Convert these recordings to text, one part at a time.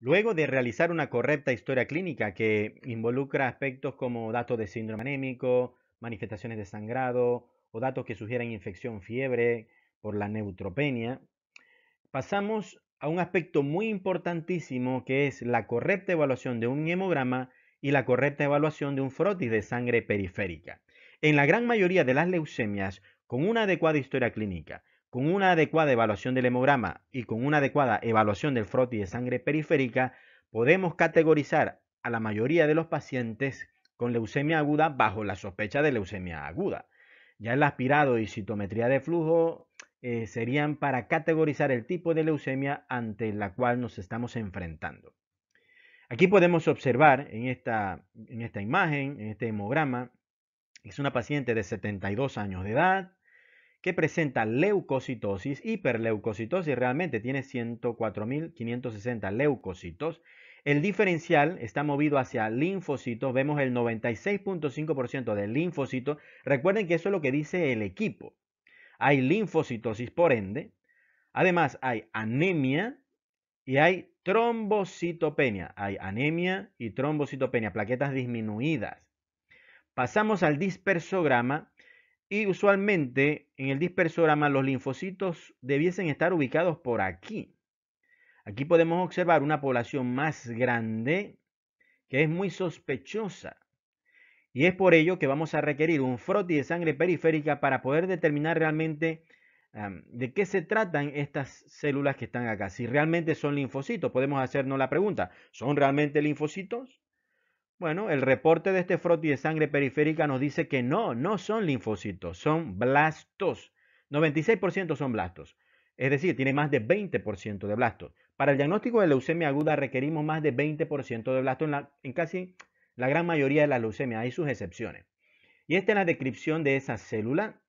Luego de realizar una correcta historia clínica que involucra aspectos como datos de síndrome anémico, manifestaciones de sangrado o datos que sugieran infección fiebre por la neutropenia, pasamos a un aspecto muy importantísimo que es la correcta evaluación de un hemograma y la correcta evaluación de un frotis de sangre periférica. En la gran mayoría de las leucemias, con una adecuada historia clínica con una adecuada evaluación del hemograma y con una adecuada evaluación del y de sangre periférica, podemos categorizar a la mayoría de los pacientes con leucemia aguda bajo la sospecha de leucemia aguda. Ya el aspirado y citometría de flujo eh, serían para categorizar el tipo de leucemia ante la cual nos estamos enfrentando. Aquí podemos observar en esta, en esta imagen, en este hemograma, es una paciente de 72 años de edad, que presenta leucocitosis, hiperleucocitosis, realmente tiene 104.560 leucocitos. El diferencial está movido hacia linfocitos, vemos el 96.5% de linfocitos. Recuerden que eso es lo que dice el equipo. Hay linfocitosis, por ende. Además, hay anemia y hay trombocitopenia. Hay anemia y trombocitopenia, plaquetas disminuidas. Pasamos al dispersograma y usualmente en el dispersorama los linfocitos debiesen estar ubicados por aquí. Aquí podemos observar una población más grande que es muy sospechosa. Y es por ello que vamos a requerir un froti de sangre periférica para poder determinar realmente de qué se tratan estas células que están acá. Si realmente son linfocitos, podemos hacernos la pregunta, ¿son realmente linfocitos? Bueno, el reporte de este frotis de sangre periférica nos dice que no, no son linfocitos, son blastos. 96% son blastos. Es decir, tiene más de 20% de blastos. Para el diagnóstico de leucemia aguda requerimos más de 20% de blastos en, casi la gran mayoría de las leucemias. Hay sus excepciones. Y esta es la descripción de esa célula.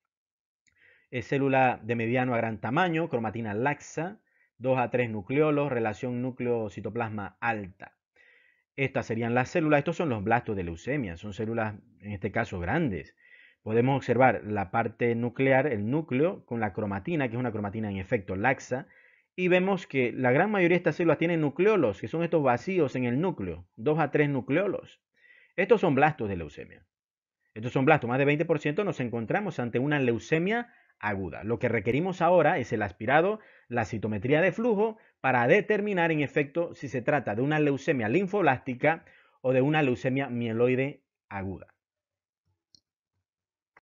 Es célula de mediano a gran tamaño, cromatina laxa, 2 a 3 nucleolos, relación núcleo-citoplasma alta. Estas serían las células, estos son los blastos de leucemia, son células en este caso grandes. Podemos observar la parte nuclear, el núcleo, con la cromatina, que es una cromatina en efecto laxa, y vemos que la gran mayoría de estas células tienen nucleolos, que son estos vacíos en el núcleo, Dos a tres nucleolos. Estos son blastos de leucemia. Estos son blastos, más de 20% nos encontramos ante una leucemia aguda. Lo que requerimos ahora es el aspirado la citometría de flujo para determinar en efecto si se trata de una leucemia linfoblástica o de una leucemia mieloide aguda.